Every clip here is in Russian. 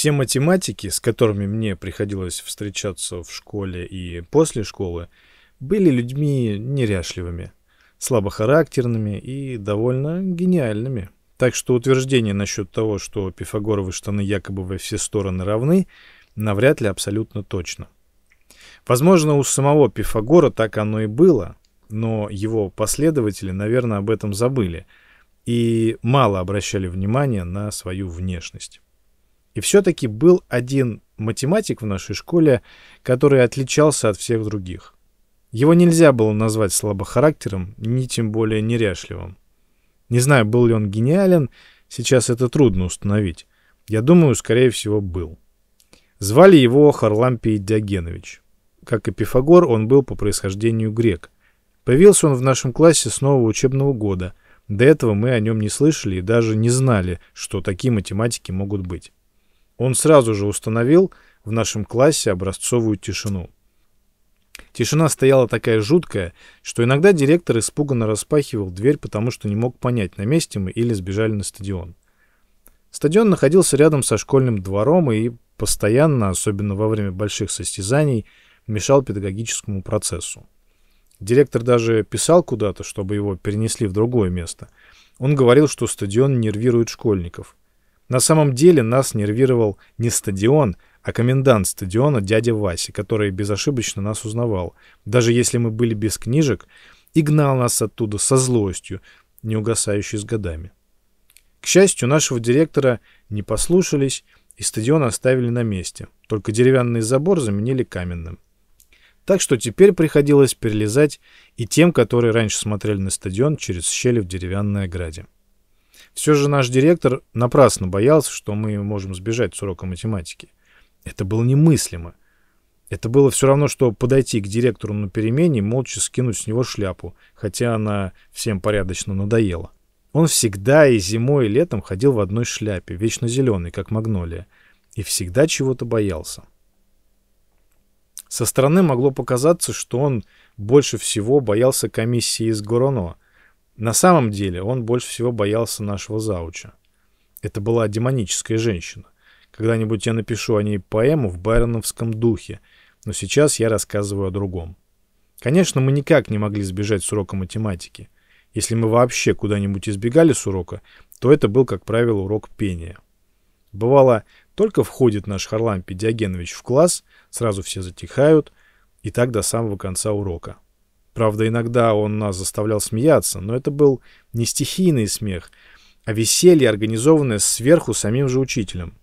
все математики, с которыми мне приходилось встречаться в школе и после школы, были людьми неряшливыми, слабохарактерными и довольно гениальными. Так что утверждение насчет того, что пифагоровы штаны якобы во все стороны равны, навряд ли абсолютно точно. Возможно, у самого Пифагора так оно и было, но его последователи, наверное, об этом забыли и мало обращали внимания на свою внешность. И все-таки был один математик в нашей школе, который отличался от всех других. Его нельзя было назвать слабохарактером, ни тем более неряшливым. Не знаю, был ли он гениален, сейчас это трудно установить. Я думаю, скорее всего, был. Звали его Харлампий Диогенович. Как и Пифагор, он был по происхождению грек. Появился он в нашем классе с нового учебного года. До этого мы о нем не слышали и даже не знали, что такие математики могут быть. Он сразу же установил в нашем классе образцовую тишину. Тишина стояла такая жуткая, что иногда директор испуганно распахивал дверь, потому что не мог понять, на месте мы или сбежали на стадион. Стадион находился рядом со школьным двором и постоянно, особенно во время больших состязаний, мешал педагогическому процессу. Директор даже писал куда-то, чтобы его перенесли в другое место. Он говорил, что стадион нервирует школьников. На самом деле нас нервировал не стадион, а комендант стадиона дядя Вася, который безошибочно нас узнавал, даже если мы были без книжек, и гнал нас оттуда со злостью, не угасающей с годами. К счастью, нашего директора не послушались, и стадион оставили на месте. Только деревянный забор заменили каменным. Так что теперь приходилось перелезать и тем, которые раньше смотрели на стадион через щели в деревянной ограде. Все же наш директор напрасно боялся, что мы можем сбежать с урока математики. Это было немыслимо. Это было все равно, что подойти к директору на перемене и молча скинуть с него шляпу, хотя она всем порядочно надоела. Он всегда и зимой, и летом ходил в одной шляпе, вечно зеленой, как магнолия, и всегда чего-то боялся. Со стороны могло показаться, что он больше всего боялся комиссии из Гороно, на самом деле он больше всего боялся нашего зауча. Это была демоническая женщина. Когда-нибудь я напишу о ней поэму в байроновском духе, но сейчас я рассказываю о другом. Конечно, мы никак не могли сбежать с урока математики. Если мы вообще куда-нибудь избегали с урока, то это был, как правило, урок пения. Бывало, только входит наш Харлампий Диогенович в класс, сразу все затихают, и так до самого конца урока. Правда, иногда он нас заставлял смеяться, но это был не стихийный смех, а веселье, организованное сверху самим же учителем.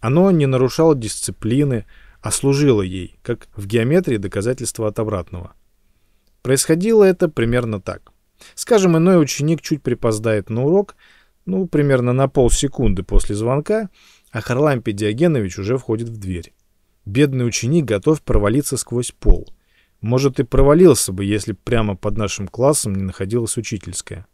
Оно не нарушало дисциплины, а служило ей, как в геометрии доказательство от обратного. Происходило это примерно так. Скажем, иной ученик чуть припоздает на урок, ну, примерно на полсекунды после звонка, а Харлампий Диогенович уже входит в дверь. Бедный ученик готов провалиться сквозь пол. Может, и провалился бы, если прямо под нашим классом не находилась учительская.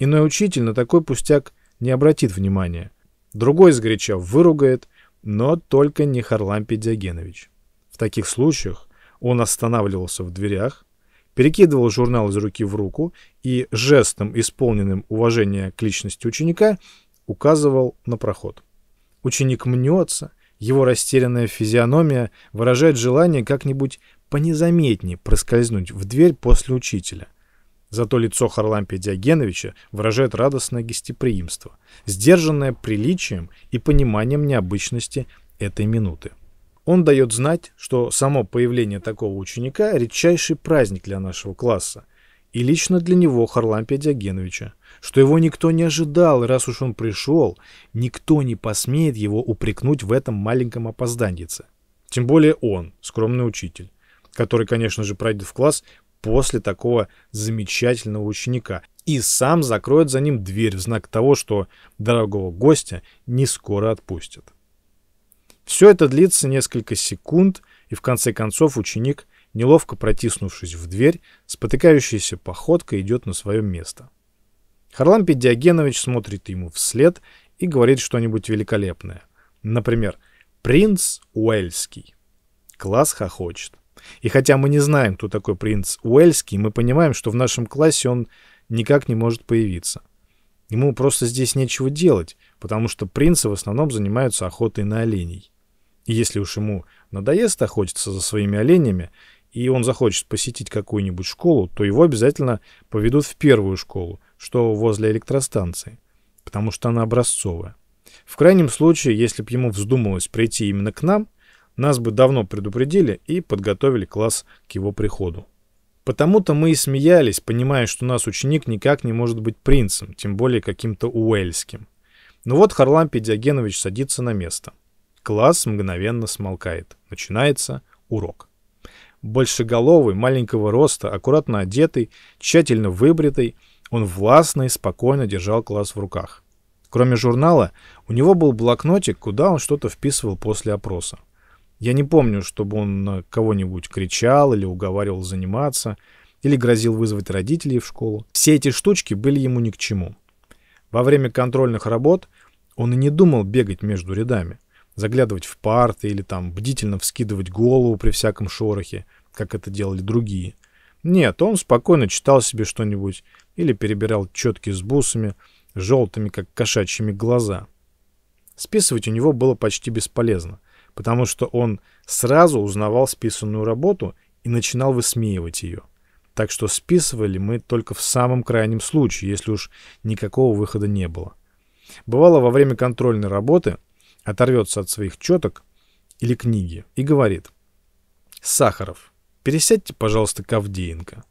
Иной учитель на такой пустяк не обратит внимания. Другой сгоряча выругает, но только не Харлампий Диогенович. В таких случаях он останавливался в дверях, перекидывал журнал из руки в руку и жестом, исполненным уважения к личности ученика, указывал на проход. Ученик мнется, его растерянная физиономия выражает желание как-нибудь понезаметнее проскользнуть в дверь после учителя. Зато лицо Харлампия Диогеновича выражает радостное гостеприимство, сдержанное приличием и пониманием необычности этой минуты. Он дает знать, что само появление такого ученика – редчайший праздник для нашего класса, и лично для него, Харлампия Диогеновича, что его никто не ожидал, и раз уж он пришел, никто не посмеет его упрекнуть в этом маленьком опозданнице. Тем более он, скромный учитель, который, конечно же, пройдет в класс после такого замечательного ученика и сам закроет за ним дверь в знак того, что дорогого гостя не скоро отпустят. Все это длится несколько секунд, и в конце концов ученик, неловко протиснувшись в дверь, спотыкающейся походкой идет на свое место. Харлампий Диогенович смотрит ему вслед и говорит что-нибудь великолепное. Например, «Принц Уэльский». Класс хохочет. И хотя мы не знаем, кто такой принц Уэльский, мы понимаем, что в нашем классе он никак не может появиться. Ему просто здесь нечего делать, потому что принцы в основном занимаются охотой на оленей. И если уж ему надоест охотиться за своими оленями, и он захочет посетить какую-нибудь школу, то его обязательно поведут в первую школу, что возле электростанции, потому что она образцовая. В крайнем случае, если бы ему вздумалось прийти именно к нам – нас бы давно предупредили и подготовили класс к его приходу. Потому-то мы и смеялись, понимая, что наш ученик никак не может быть принцем, тем более каким-то уэльским. Но вот Харлампий Диогенович садится на место. Класс мгновенно смолкает. Начинается урок. Большеголовый, маленького роста, аккуратно одетый, тщательно выбритый, он властно и спокойно держал класс в руках. Кроме журнала, у него был блокнотик, куда он что-то вписывал после опроса. Я не помню, чтобы он на кого-нибудь кричал или уговаривал заниматься, или грозил вызвать родителей в школу. Все эти штучки были ему ни к чему. Во время контрольных работ он и не думал бегать между рядами, заглядывать в парты или там бдительно вскидывать голову при всяком шорохе, как это делали другие. Нет, он спокойно читал себе что-нибудь или перебирал четки с бусами, желтыми, как кошачьими глаза. Списывать у него было почти бесполезно — потому что он сразу узнавал списанную работу и начинал высмеивать ее. Так что списывали мы только в самом крайнем случае, если уж никакого выхода не было. Бывало, во время контрольной работы оторвется от своих четок или книги и говорит «Сахаров, пересядьте, пожалуйста, к Авдеенко».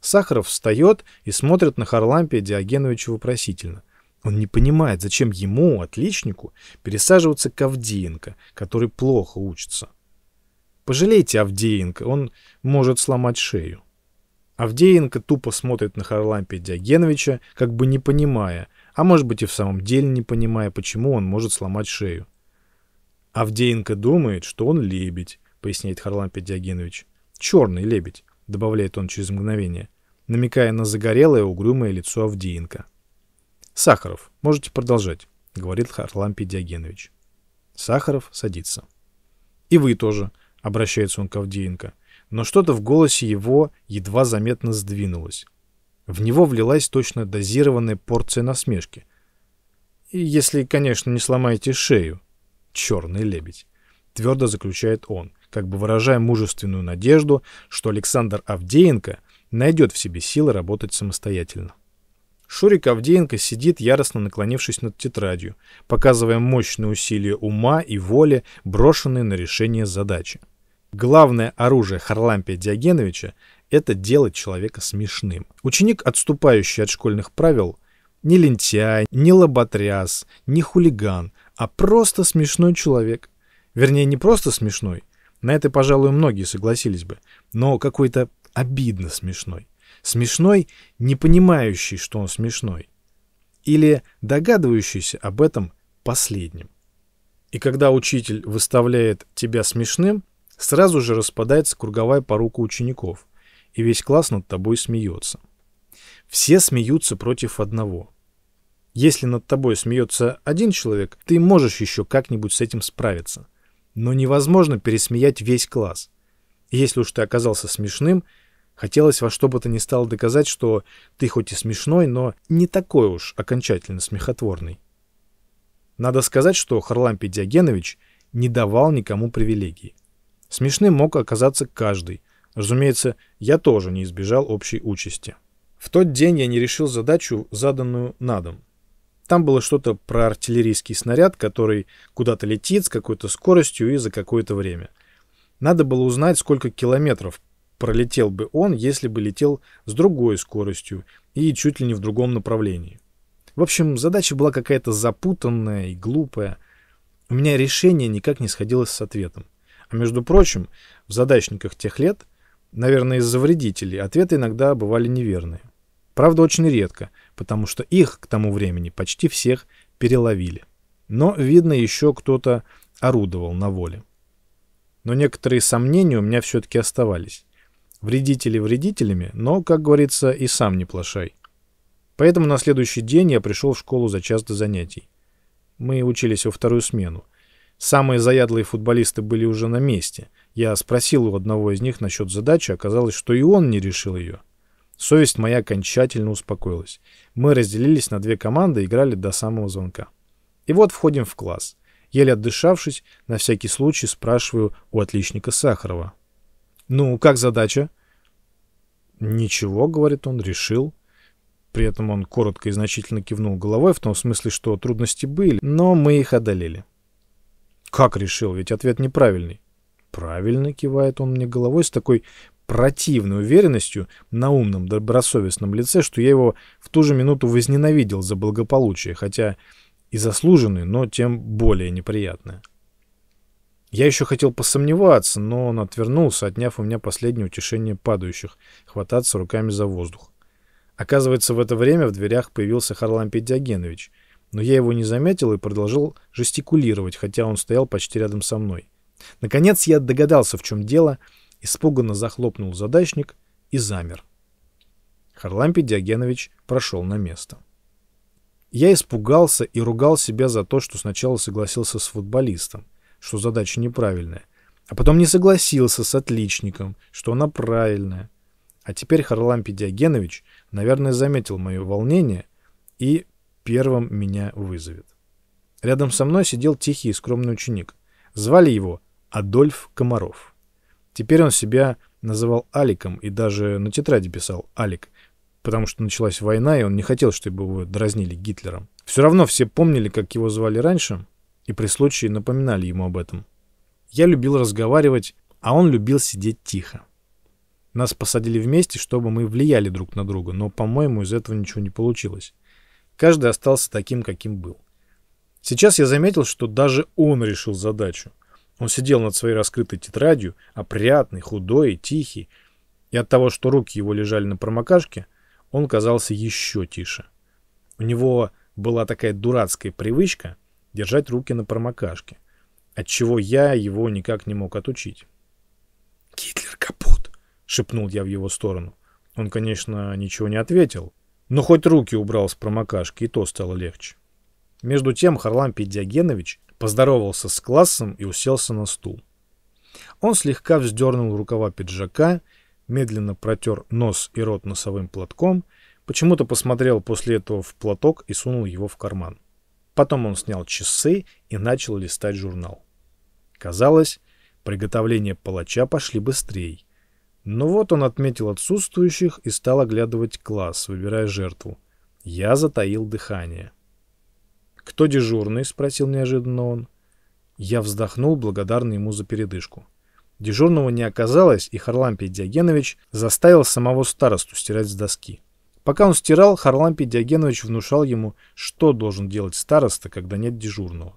Сахаров встает и смотрит на Харлампия Диогеновича вопросительно. Он не понимает, зачем ему, отличнику, пересаживаться к Авдеенко, который плохо учится. Пожалейте Авдеенко, он может сломать шею. Авдеенко тупо смотрит на Харлампия Диогеновича, как бы не понимая, а может быть и в самом деле не понимая, почему он может сломать шею. Авдеенко думает, что он лебедь, поясняет Харлампий Диогенович. Черный лебедь, добавляет он через мгновение, намекая на загорелое угрюмое лицо Авдеенко. «Сахаров, можете продолжать», — говорит Харлампий Диогенович. Сахаров садится. «И вы тоже», — обращается он к Авдеенко. Но что-то в голосе его едва заметно сдвинулось. В него влилась точно дозированная порция насмешки. И «Если, конечно, не сломаете шею, черный лебедь», — твердо заключает он, как бы выражая мужественную надежду, что Александр Авдеенко найдет в себе силы работать самостоятельно. Шурик Авдеенко сидит, яростно наклонившись над тетрадью, показывая мощные усилия ума и воли, брошенные на решение задачи. Главное оружие Харлампия Диогеновича — это делать человека смешным. Ученик, отступающий от школьных правил, не лентяй, не лоботряс, не хулиган, а просто смешной человек. Вернее, не просто смешной, на это, пожалуй, многие согласились бы, но какой-то обидно смешной. Смешной, не понимающий, что он смешной. Или догадывающийся об этом последним. И когда учитель выставляет тебя смешным, сразу же распадается круговая порука учеников, и весь класс над тобой смеется. Все смеются против одного. Если над тобой смеется один человек, ты можешь еще как-нибудь с этим справиться. Но невозможно пересмеять весь класс. если уж ты оказался смешным – Хотелось во что бы то ни стало доказать, что ты хоть и смешной, но не такой уж окончательно смехотворный. Надо сказать, что Харлампий Диогенович не давал никому привилегий. Смешным мог оказаться каждый. Разумеется, я тоже не избежал общей участи. В тот день я не решил задачу, заданную на дом. Там было что-то про артиллерийский снаряд, который куда-то летит с какой-то скоростью и за какое-то время. Надо было узнать, сколько километров пролетел бы он, если бы летел с другой скоростью и чуть ли не в другом направлении. В общем, задача была какая-то запутанная и глупая. У меня решение никак не сходилось с ответом. А между прочим, в задачниках тех лет, наверное, из-за вредителей, ответы иногда бывали неверные. Правда, очень редко, потому что их к тому времени почти всех переловили. Но, видно, еще кто-то орудовал на воле. Но некоторые сомнения у меня все-таки оставались. Вредители вредителями, но, как говорится, и сам не плашай. Поэтому на следующий день я пришел в школу за час до занятий. Мы учились во вторую смену. Самые заядлые футболисты были уже на месте. Я спросил у одного из них насчет задачи, оказалось, что и он не решил ее. Совесть моя окончательно успокоилась. Мы разделились на две команды и играли до самого звонка. И вот входим в класс. Еле отдышавшись, на всякий случай спрашиваю у отличника Сахарова. «Ну, как задача?» Ничего, говорит он, решил. При этом он коротко и значительно кивнул головой, в том смысле, что трудности были, но мы их одолели. Как решил? Ведь ответ неправильный. Правильно, кивает он мне головой с такой противной уверенностью на умном, добросовестном лице, что я его в ту же минуту возненавидел за благополучие, хотя и заслуженное, но тем более неприятное. Я еще хотел посомневаться, но он отвернулся, отняв у меня последнее утешение падающих — хвататься руками за воздух. Оказывается, в это время в дверях появился Харлампий Педиогенович, но я его не заметил и продолжил жестикулировать, хотя он стоял почти рядом со мной. Наконец я догадался, в чем дело, испуганно захлопнул задачник и замер. Харлампий Диогенович прошел на место. Я испугался и ругал себя за то, что сначала согласился с футболистом что задача неправильная, а потом не согласился с отличником, что она правильная. А теперь Харлампий Диогенович, наверное, заметил мое волнение и первым меня вызовет. Рядом со мной сидел тихий и скромный ученик. Звали его Адольф Комаров. Теперь он себя называл Аликом и даже на тетради писал «Алик», потому что началась война, и он не хотел, чтобы его дразнили Гитлером. Все равно все помнили, как его звали раньше, и при случае напоминали ему об этом. Я любил разговаривать, а он любил сидеть тихо. Нас посадили вместе, чтобы мы влияли друг на друга, но, по-моему, из этого ничего не получилось. Каждый остался таким, каким был. Сейчас я заметил, что даже он решил задачу. Он сидел над своей раскрытой тетрадью, опрятный, худой тихий, и от того, что руки его лежали на промокашке, он казался еще тише. У него была такая дурацкая привычка — держать руки на промокашке, от чего я его никак не мог отучить. «Гитлер капут!» — шепнул я в его сторону. Он, конечно, ничего не ответил, но хоть руки убрал с промокашки, и то стало легче. Между тем Харлампий Диогенович поздоровался с классом и уселся на стул. Он слегка вздернул рукава пиджака, медленно протер нос и рот носовым платком, почему-то посмотрел после этого в платок и сунул его в карман. Потом он снял часы и начал листать журнал. Казалось, приготовления палача пошли быстрее. Но вот он отметил отсутствующих и стал оглядывать класс, выбирая жертву. Я затаил дыхание. «Кто дежурный?» — спросил неожиданно он. Я вздохнул, благодарный ему за передышку. Дежурного не оказалось, и Харлампий Диогенович заставил самого старосту стирать с доски. Пока он стирал, Харлампий Диогенович внушал ему, что должен делать староста, когда нет дежурного.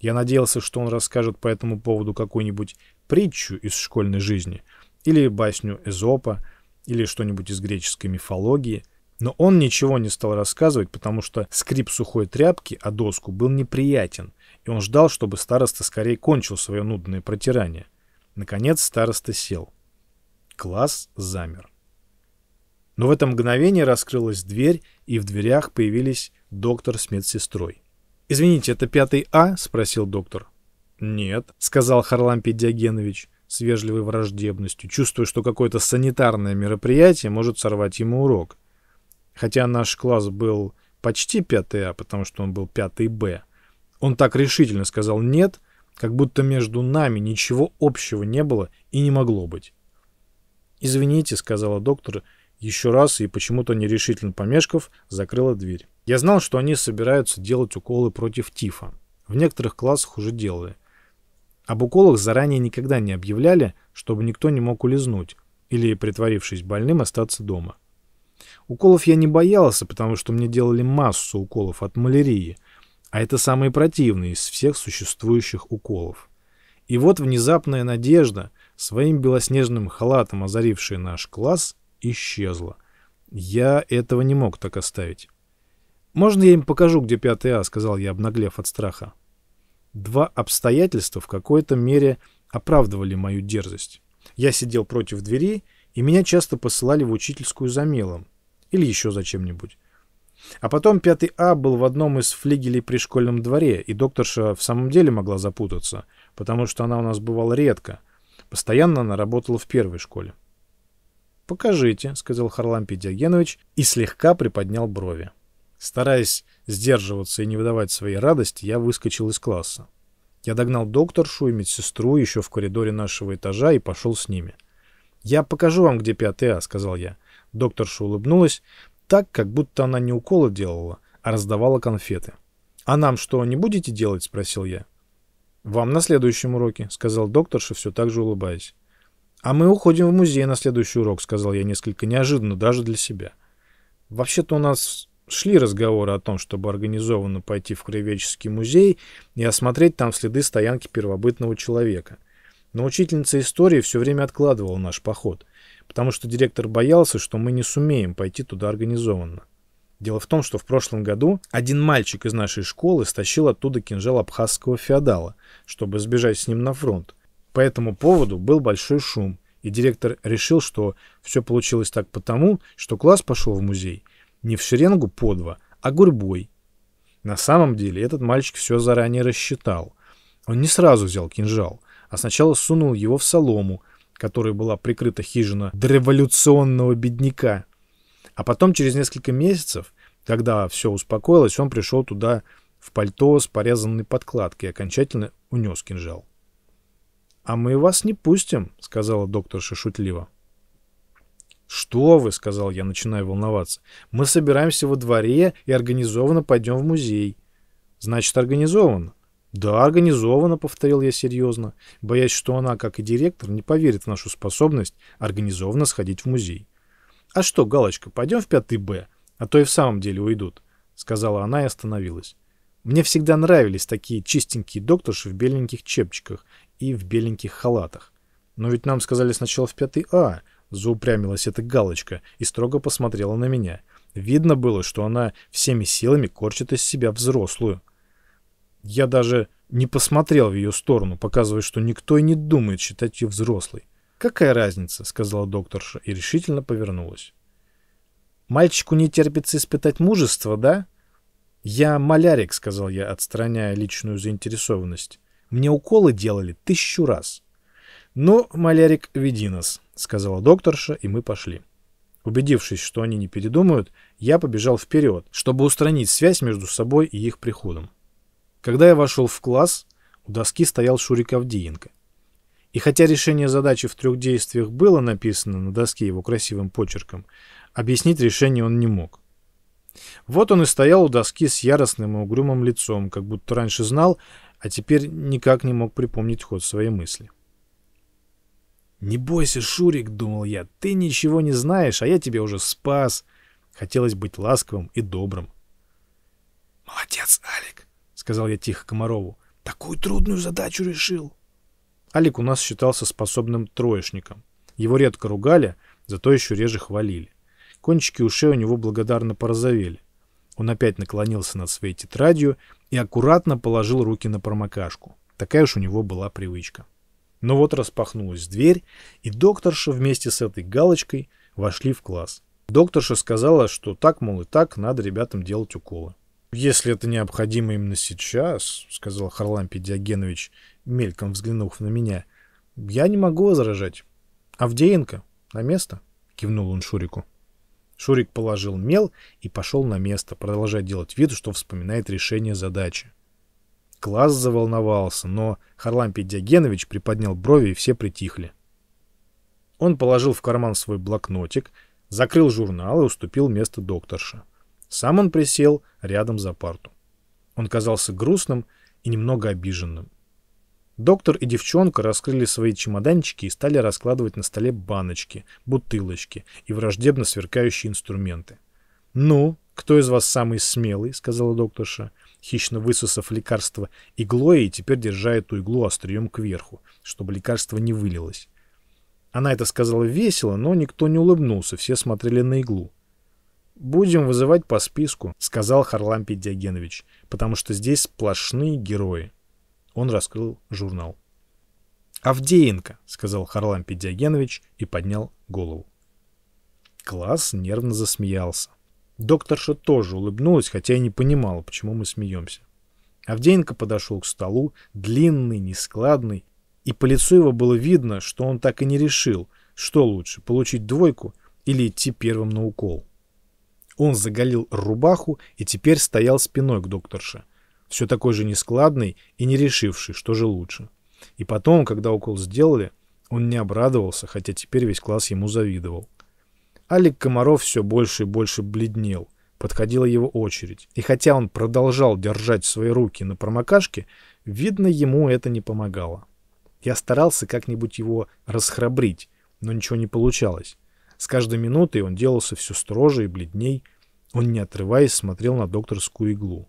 Я надеялся, что он расскажет по этому поводу какую-нибудь притчу из школьной жизни, или басню Эзопа, или что-нибудь из греческой мифологии. Но он ничего не стал рассказывать, потому что скрип сухой тряпки о доску был неприятен, и он ждал, чтобы староста скорее кончил свое нудное протирание. Наконец староста сел. Класс замер. Но в это мгновение раскрылась дверь, и в дверях появились доктор с медсестрой. «Извините, это пятый А?» — спросил доктор. «Нет», — сказал Харлампий Диогенович с вежливой враждебностью, чувствуя, что какое-то санитарное мероприятие может сорвать ему урок. Хотя наш класс был почти пятый А, потому что он был пятый Б. Он так решительно сказал «нет», как будто между нами ничего общего не было и не могло быть. «Извините», — сказала доктор, — еще раз и почему-то нерешительно помешков, закрыла дверь. Я знал, что они собираются делать уколы против тифа. В некоторых классах уже делали. Об уколах заранее никогда не объявляли, чтобы никто не мог улизнуть или, притворившись больным, остаться дома. Уколов я не боялся, потому что мне делали массу уколов от малярии, а это самые противные из всех существующих уколов. И вот внезапная надежда, своим белоснежным халатом озарившая наш класс, исчезла. Я этого не мог так оставить. «Можно я им покажу, где пятый А?» — сказал я, обнаглев от страха. Два обстоятельства в какой-то мере оправдывали мою дерзость. Я сидел против двери и меня часто посылали в учительскую за мелом или еще за чем-нибудь. А потом пятый А был в одном из флигелей при школьном дворе, и докторша в самом деле могла запутаться, потому что она у нас бывала редко. Постоянно она работала в первой школе. «Покажите», — сказал Харлампий Диогенович и слегка приподнял брови. Стараясь сдерживаться и не выдавать своей радости, я выскочил из класса. Я догнал докторшу и медсестру еще в коридоре нашего этажа и пошел с ними. «Я покажу вам, где 5А», — сказал я. Докторша улыбнулась так, как будто она не уколы делала, а раздавала конфеты. «А нам что, не будете делать?» — спросил я. «Вам на следующем уроке», — сказал докторша, все так же улыбаясь. «А мы уходим в музей на следующий урок», — сказал я несколько неожиданно даже для себя. «Вообще-то у нас шли разговоры о том, чтобы организованно пойти в кривеческий музей и осмотреть там следы стоянки первобытного человека. Но учительница истории все время откладывала наш поход, потому что директор боялся, что мы не сумеем пойти туда организованно. Дело в том, что в прошлом году один мальчик из нашей школы стащил оттуда кинжал абхазского феодала, чтобы сбежать с ним на фронт. По этому поводу был большой шум, и директор решил, что все получилось так потому, что класс пошел в музей не в шеренгу по два, а гурьбой. На самом деле этот мальчик все заранее рассчитал. Он не сразу взял кинжал, а сначала сунул его в солому, которой была прикрыта хижина дореволюционного бедняка. А потом, через несколько месяцев, когда все успокоилось, он пришел туда в пальто с порезанной подкладкой и окончательно унес кинжал. «А мы вас не пустим», — сказала докторша шутливо. «Что вы?» — сказал я, начиная волноваться. «Мы собираемся во дворе и организованно пойдем в музей». «Значит, организованно?» «Да, организованно», — повторил я серьезно, боясь, что она, как и директор, не поверит в нашу способность организованно сходить в музей. «А что, Галочка, пойдем в пятый Б, а то и в самом деле уйдут», — сказала она и остановилась. Мне всегда нравились такие чистенькие докторши в беленьких чепчиках и в беленьких халатах. «Но ведь нам сказали сначала в пятый А», — заупрямилась эта галочка и строго посмотрела на меня. Видно было, что она всеми силами корчит из себя взрослую. Я даже не посмотрел в ее сторону, показывая, что никто и не думает считать ее взрослой. «Какая разница?» — сказала докторша и решительно повернулась. «Мальчику не терпится испытать мужество, да?» «Я малярик», — сказал я, отстраняя личную заинтересованность. Мне уколы делали тысячу раз. «Ну, малярик, веди нас», — сказала докторша, и мы пошли. Убедившись, что они не передумают, я побежал вперед, чтобы устранить связь между собой и их приходом. Когда я вошел в класс, у доски стоял Шурик Авдиенко. И хотя решение задачи в трех действиях было написано на доске его красивым почерком, объяснить решение он не мог. Вот он и стоял у доски с яростным и угрюмым лицом, как будто раньше знал, а теперь никак не мог припомнить ход своей мысли. «Не бойся, Шурик», — думал я, — «ты ничего не знаешь, а я тебя уже спас». Хотелось быть ласковым и добрым. «Молодец, Алик», — сказал я тихо Комарову. «Такую трудную задачу решил». Алик у нас считался способным троечником. Его редко ругали, зато еще реже хвалили. Кончики ушей у него благодарно порозовели. Он опять наклонился над своей тетрадью и аккуратно положил руки на промокашку. Такая уж у него была привычка. Но вот распахнулась дверь, и докторша вместе с этой галочкой вошли в класс. Докторша сказала, что так, мол, и так надо ребятам делать уколы. «Если это необходимо именно сейчас», — сказал Харлампий Диогенович, мельком взглянув на меня, — «я не могу возражать». «Авдеенко, на место?» — кивнул он Шурику. Шурик положил мел и пошел на место, продолжая делать вид, что вспоминает решение задачи. Класс заволновался, но Харлампий Диогенович приподнял брови, и все притихли. Он положил в карман свой блокнотик, закрыл журнал и уступил место докторше. Сам он присел рядом за парту. Он казался грустным и немного обиженным. Доктор и девчонка раскрыли свои чемоданчики и стали раскладывать на столе баночки, бутылочки и враждебно сверкающие инструменты. «Ну, кто из вас самый смелый?» — сказала докторша, хищно высосав лекарство иглой и теперь держа эту иглу острием кверху, чтобы лекарство не вылилось. Она это сказала весело, но никто не улыбнулся, все смотрели на иглу. «Будем вызывать по списку», — сказал Харлампий Диогенович, «потому что здесь сплошные герои». Он раскрыл журнал. «Авдеенко», — сказал Харлампий Диогенович и поднял голову. Класс нервно засмеялся. Докторша тоже улыбнулась, хотя и не понимала, почему мы смеемся. Авдеенко подошел к столу, длинный, нескладный, и по лицу его было видно, что он так и не решил, что лучше, получить двойку или идти первым на укол. Он заголил рубаху и теперь стоял спиной к докторше все такой же нескладный и не решивший, что же лучше. И потом, когда укол сделали, он не обрадовался, хотя теперь весь класс ему завидовал. Алик Комаров все больше и больше бледнел. Подходила его очередь. И хотя он продолжал держать свои руки на промокашке, видно, ему это не помогало. Я старался как-нибудь его расхрабрить, но ничего не получалось. С каждой минутой он делался все строже и бледней. Он, не отрываясь, смотрел на докторскую иглу.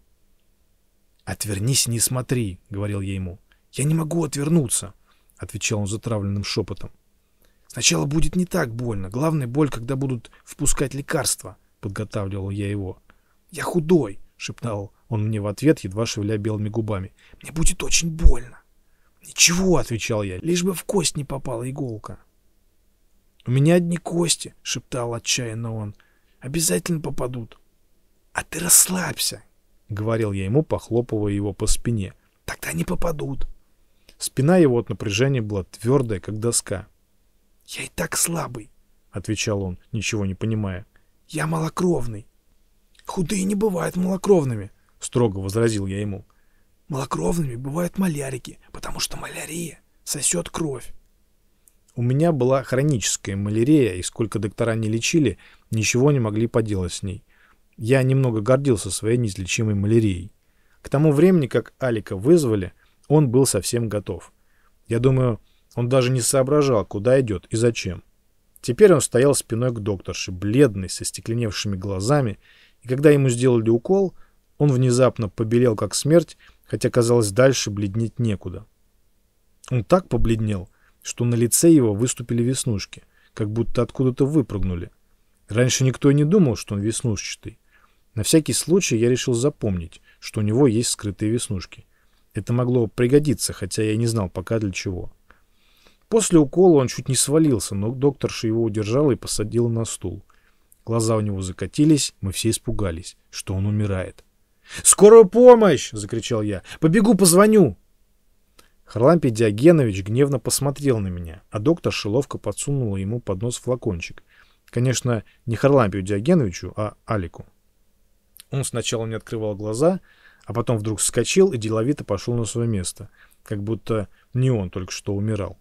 «Отвернись не смотри», — говорил я ему. «Я не могу отвернуться», — отвечал он затравленным шепотом. «Сначала будет не так больно. Главная боль, когда будут впускать лекарства», — подготавливал я его. «Я худой», — шептал он мне в ответ, едва шевеля белыми губами. «Мне будет очень больно». «Ничего», — отвечал я, — «лишь бы в кость не попала иголка». «У меня одни кости», — шептал отчаянно он. «Обязательно попадут». «А ты расслабься», — говорил я ему, похлопывая его по спине. «Тогда не попадут». Спина его от напряжения была твердая, как доска. «Я и так слабый», — отвечал он, ничего не понимая. «Я малокровный». «Худые не бывают малокровными», — строго возразил я ему. «Малокровными бывают малярики, потому что малярия сосет кровь». У меня была хроническая малярия, и сколько доктора не лечили, ничего не могли поделать с ней. Я немного гордился своей неизлечимой малярией. К тому времени, как Алика вызвали, он был совсем готов. Я думаю, он даже не соображал, куда идет и зачем. Теперь он стоял спиной к докторше, бледный, со стекленевшими глазами, и когда ему сделали укол, он внезапно побелел, как смерть, хотя, казалось, дальше бледнеть некуда. Он так побледнел, что на лице его выступили веснушки, как будто откуда-то выпрыгнули. Раньше никто и не думал, что он веснушчатый. На всякий случай я решил запомнить, что у него есть скрытые веснушки. Это могло пригодиться, хотя я не знал пока для чего. После укола он чуть не свалился, но докторша его удержала и посадила на стул. Глаза у него закатились, мы все испугались, что он умирает. «Скорую помощь!» — закричал я. «Побегу, позвоню!» Харлампий Диогенович гневно посмотрел на меня, а доктор Шиловка подсунула ему под нос флакончик. Конечно, не Харлампию Диогеновичу, а Алику. Он сначала не открывал глаза, а потом вдруг вскочил и деловито пошел на свое место, как будто не он только что умирал.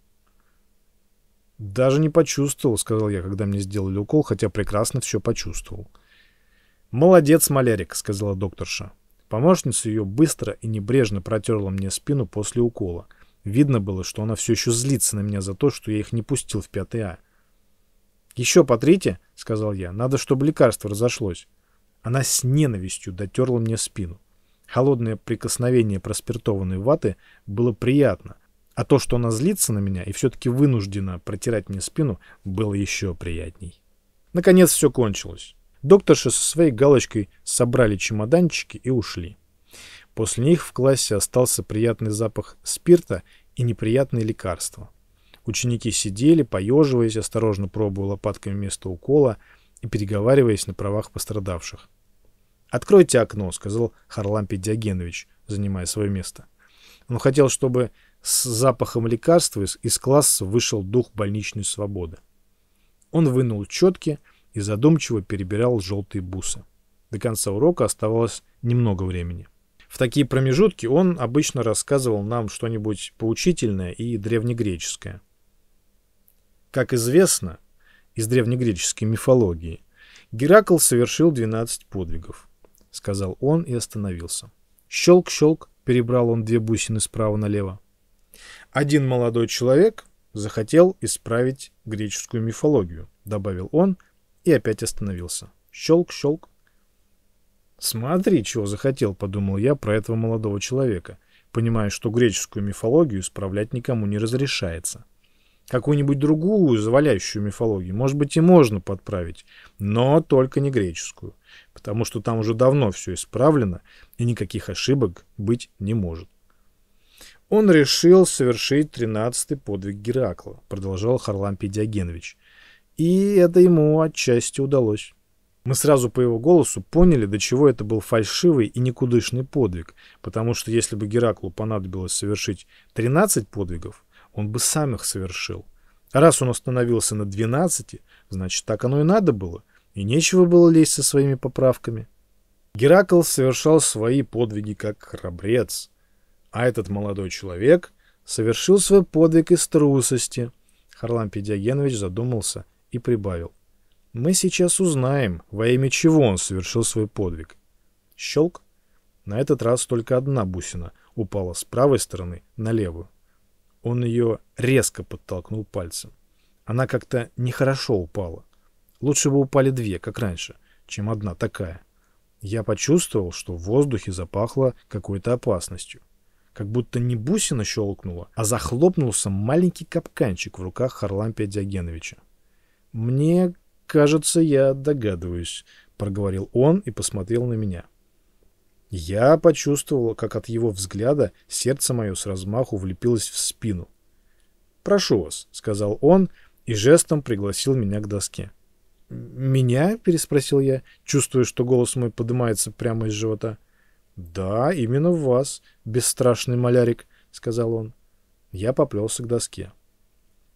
«Даже не почувствовал», — сказал я, когда мне сделали укол, хотя прекрасно все почувствовал. «Молодец, малярик», — сказала докторша. Помощница ее быстро и небрежно протерла мне спину после укола. Видно было, что она все еще злится на меня за то, что я их не пустил в 5 А. «Еще потрите», — сказал я, — «надо, чтобы лекарство разошлось». Она с ненавистью дотерла мне спину. Холодное прикосновение проспиртованной ваты было приятно, а то, что она злится на меня и все-таки вынуждена протирать мне спину, было еще приятней. Наконец все кончилось. Докторши со своей галочкой собрали чемоданчики и ушли. После них в классе остался приятный запах спирта и неприятные лекарства. Ученики сидели, поеживаясь, осторожно пробуя лопатками место укола — и переговариваясь на правах пострадавших. «Откройте окно», — сказал Харлампий Диогенович, занимая свое место. Он хотел, чтобы с запахом лекарства из, из класса вышел дух больничной свободы. Он вынул четки и задумчиво перебирал желтые бусы. До конца урока оставалось немного времени. В такие промежутки он обычно рассказывал нам что-нибудь поучительное и древнегреческое. Как известно, из древнегреческой мифологии. Геракл совершил 12 подвигов, — сказал он и остановился. Щелк-щелк, перебрал он две бусины справа налево. Один молодой человек захотел исправить греческую мифологию, — добавил он и опять остановился. Щелк-щелк. «Смотри, чего захотел», — подумал я про этого молодого человека, понимая, что греческую мифологию исправлять никому не разрешается какую-нибудь другую заваляющую мифологию. Может быть, и можно подправить, но только не греческую, потому что там уже давно все исправлено, и никаких ошибок быть не может. Он решил совершить тринадцатый подвиг Геракла, продолжал Харлампий Диогенович. И это ему отчасти удалось. Мы сразу по его голосу поняли, до чего это был фальшивый и никудышный подвиг, потому что если бы Гераклу понадобилось совершить 13 подвигов, он бы сам их совершил. раз он остановился на 12, значит, так оно и надо было, и нечего было лезть со своими поправками. Геракл совершал свои подвиги как храбрец, а этот молодой человек совершил свой подвиг из трусости. Харлампий Диогенович задумался и прибавил. Мы сейчас узнаем, во имя чего он совершил свой подвиг. Щелк. На этот раз только одна бусина упала с правой стороны на левую. Он ее резко подтолкнул пальцем. Она как-то нехорошо упала. Лучше бы упали две, как раньше, чем одна такая. Я почувствовал, что в воздухе запахло какой-то опасностью. Как будто не бусина щелкнула, а захлопнулся маленький капканчик в руках Харлампия Диогеновича. «Мне кажется, я догадываюсь», — проговорил он и посмотрел на меня. Я почувствовала, как от его взгляда сердце мое с размаху влепилось в спину. «Прошу вас», — сказал он и жестом пригласил меня к доске. «Меня?» — переспросил я, чувствуя, что голос мой поднимается прямо из живота. «Да, именно вас, бесстрашный малярик», — сказал он. Я поплелся к доске.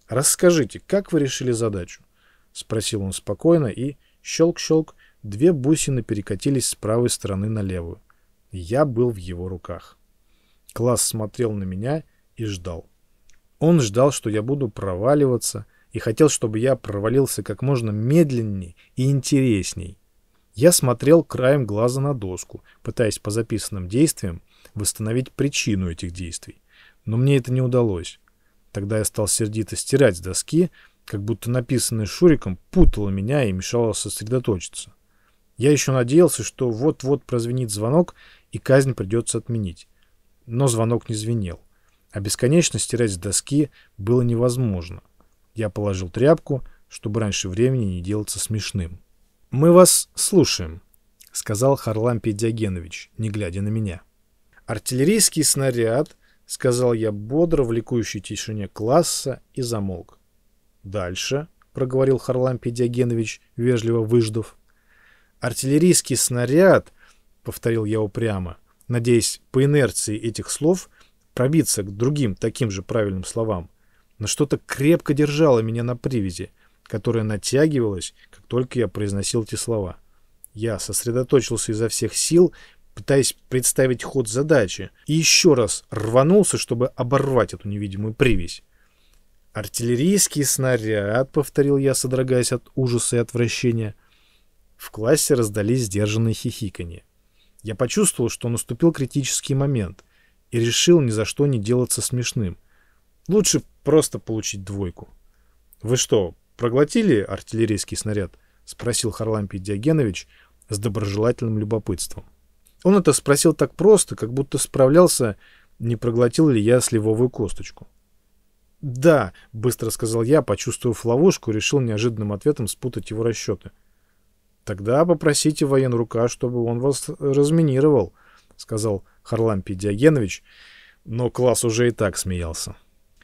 «Расскажите, как вы решили задачу?» — спросил он спокойно, и, щелк-щелк, две бусины перекатились с правой стороны на левую. Я был в его руках. Класс смотрел на меня и ждал. Он ждал, что я буду проваливаться, и хотел, чтобы я провалился как можно медленней и интересней. Я смотрел краем глаза на доску, пытаясь по записанным действиям восстановить причину этих действий. Но мне это не удалось. Тогда я стал сердито стирать с доски, как будто написанное Шуриком путало меня и мешало сосредоточиться. Я еще надеялся, что вот-вот прозвенит звонок, и казнь придется отменить. Но звонок не звенел, а бесконечно стирать с доски было невозможно. Я положил тряпку, чтобы раньше времени не делаться смешным. «Мы вас слушаем», — сказал Харлампий Диогенович, не глядя на меня. «Артиллерийский снаряд», — сказал я бодро в ликующей тишине класса и замолк. «Дальше», — проговорил Харлампий Диогенович, вежливо выждав. «Артиллерийский снаряд», —— повторил я упрямо, надеясь по инерции этих слов пробиться к другим таким же правильным словам. Но что-то крепко держало меня на привязи, которая натягивалась, как только я произносил эти слова. Я сосредоточился изо всех сил, пытаясь представить ход задачи, и еще раз рванулся, чтобы оборвать эту невидимую привязь. «Артиллерийский снаряд», — повторил я, содрогаясь от ужаса и отвращения. В классе раздались сдержанные хихиканье. Я почувствовал, что наступил критический момент и решил ни за что не делаться смешным. Лучше просто получить двойку. «Вы что, проглотили артиллерийский снаряд?» — спросил Харлампий Диогенович с доброжелательным любопытством. Он это спросил так просто, как будто справлялся, не проглотил ли я сливовую косточку. «Да», — быстро сказал я, почувствовав ловушку, решил неожиданным ответом спутать его расчеты — Тогда попросите военрука, чтобы он вас разминировал, сказал Харлампий Диогенович, но класс уже и так смеялся.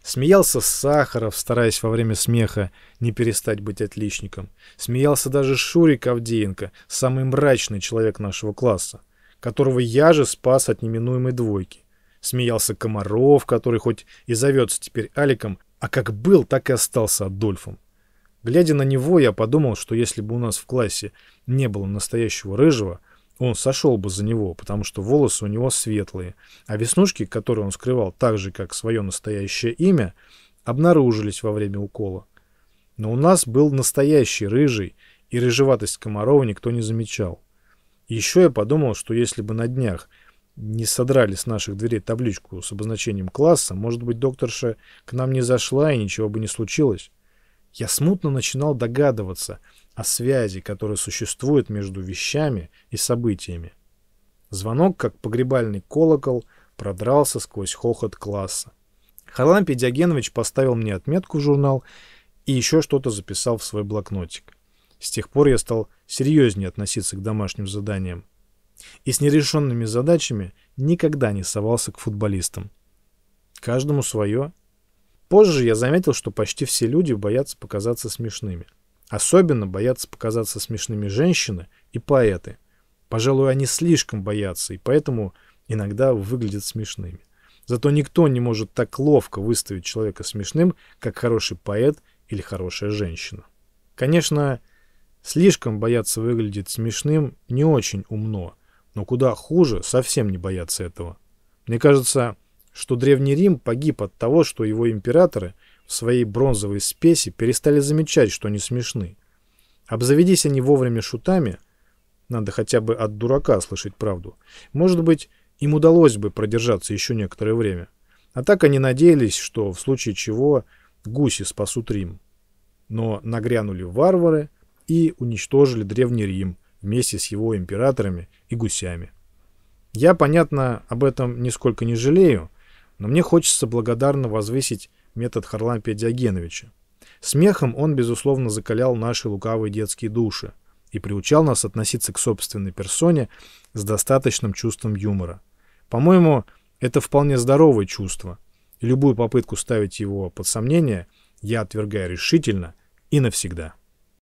Смеялся Сахаров, стараясь во время смеха не перестать быть отличником. Смеялся даже Шурик Авдеенко, самый мрачный человек нашего класса, которого я же спас от неминуемой двойки. Смеялся Комаров, который хоть и зовется теперь Аликом, а как был, так и остался Адольфом. Глядя на него, я подумал, что если бы у нас в классе не было настоящего рыжего, он сошел бы за него, потому что волосы у него светлые, а веснушки, которые он скрывал так же, как свое настоящее имя, обнаружились во время укола. Но у нас был настоящий рыжий, и рыжеватость Комарова никто не замечал. еще я подумал, что если бы на днях не содрали с наших дверей табличку с обозначением класса, может быть, докторша к нам не зашла и ничего бы не случилось. Я смутно начинал догадываться о связи, которая существует между вещами и событиями. Звонок, как погребальный колокол, продрался сквозь хохот класса. Харлампий Диогенович поставил мне отметку в журнал и еще что-то записал в свой блокнотик. С тех пор я стал серьезнее относиться к домашним заданиям. И с нерешенными задачами никогда не совался к футболистам. Каждому свое. Позже я заметил, что почти все люди боятся показаться смешными. Особенно боятся показаться смешными женщины и поэты. Пожалуй, они слишком боятся, и поэтому иногда выглядят смешными. Зато никто не может так ловко выставить человека смешным, как хороший поэт или хорошая женщина. Конечно, слишком бояться выглядеть смешным не очень умно, но куда хуже совсем не бояться этого. Мне кажется, что Древний Рим погиб от того, что его императоры в своей бронзовой спеси перестали замечать, что они смешны. Обзаведись они вовремя шутами, надо хотя бы от дурака слышать правду, может быть, им удалось бы продержаться еще некоторое время. А так они надеялись, что в случае чего гуси спасут Рим. Но нагрянули варвары и уничтожили Древний Рим вместе с его императорами и гусями. Я, понятно, об этом нисколько не жалею, но мне хочется благодарно возвысить метод Харлампия Диогеновича. Смехом он, безусловно, закалял наши лукавые детские души и приучал нас относиться к собственной персоне с достаточным чувством юмора. По-моему, это вполне здоровое чувство, и любую попытку ставить его под сомнение я отвергаю решительно и навсегда.